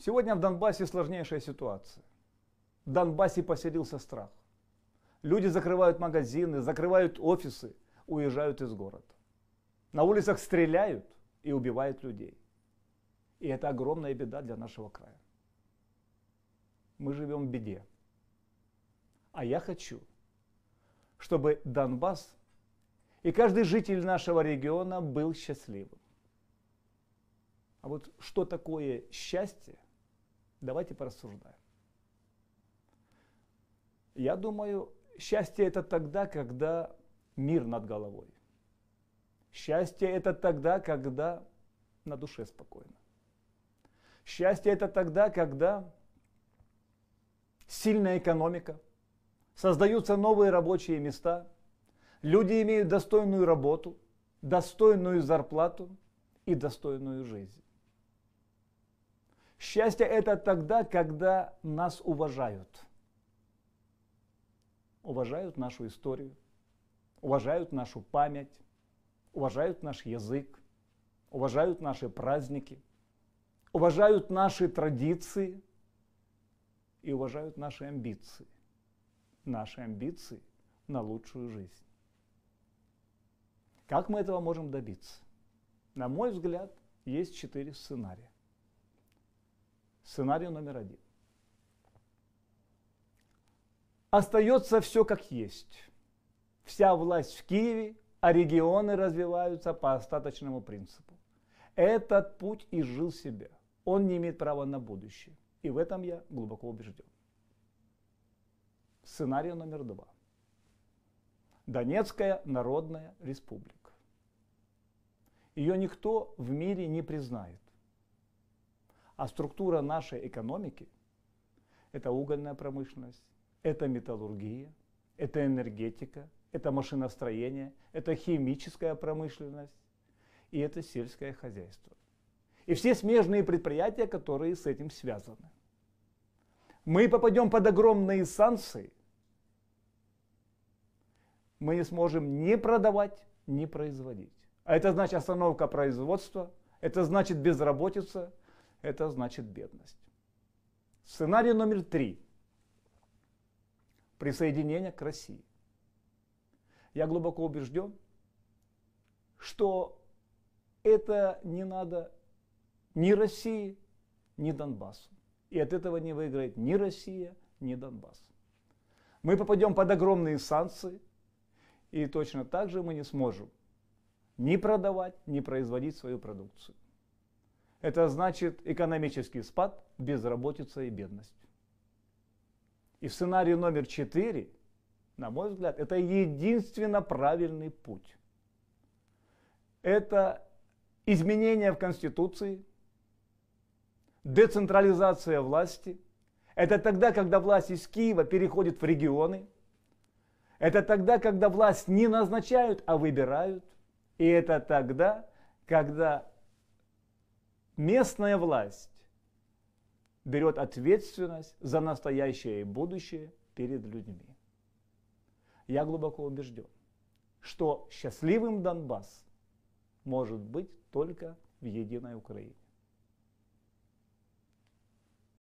Сегодня в Донбассе сложнейшая ситуация. В Донбассе поселился страх. Люди закрывают магазины, закрывают офисы, уезжают из города. На улицах стреляют и убивают людей. И это огромная беда для нашего края. Мы живем в беде. А я хочу, чтобы Донбасс и каждый житель нашего региона был счастливым. А вот что такое счастье – Давайте порассуждаем. Я думаю, счастье это тогда, когда мир над головой. Счастье это тогда, когда на душе спокойно. Счастье это тогда, когда сильная экономика, создаются новые рабочие места, люди имеют достойную работу, достойную зарплату и достойную жизнь. Счастье – это тогда, когда нас уважают. Уважают нашу историю, уважают нашу память, уважают наш язык, уважают наши праздники, уважают наши традиции и уважают наши амбиции. Наши амбиции на лучшую жизнь. Как мы этого можем добиться? На мой взгляд, есть четыре сценария. Сценарий номер один. Остается все как есть. Вся власть в Киеве, а регионы развиваются по остаточному принципу. Этот путь изжил себя. Он не имеет права на будущее. И в этом я глубоко убежден. Сценарий номер два. Донецкая Народная Республика. Ее никто в мире не признает. А структура нашей экономики – это угольная промышленность, это металлургия, это энергетика, это машиностроение, это химическая промышленность и это сельское хозяйство. И все смежные предприятия, которые с этим связаны. Мы попадем под огромные санкции, мы не сможем ни продавать, ни производить. А это значит остановка производства, это значит безработица, это значит бедность. Сценарий номер три. Присоединение к России. Я глубоко убежден, что это не надо ни России, ни Донбассу. И от этого не выиграет ни Россия, ни Донбасс. Мы попадем под огромные санкции, и точно так же мы не сможем ни продавать, ни производить свою продукцию. Это значит экономический спад, безработица и бедность. И в сценарии номер четыре, на мой взгляд, это единственно правильный путь. Это изменения в Конституции, децентрализация власти. Это тогда, когда власть из Киева переходит в регионы. Это тогда, когда власть не назначают, а выбирают. И это тогда, когда местная власть берет ответственность за настоящее и будущее перед людьми. Я глубоко убежден, что счастливым Донбасс может быть только в единой Украине.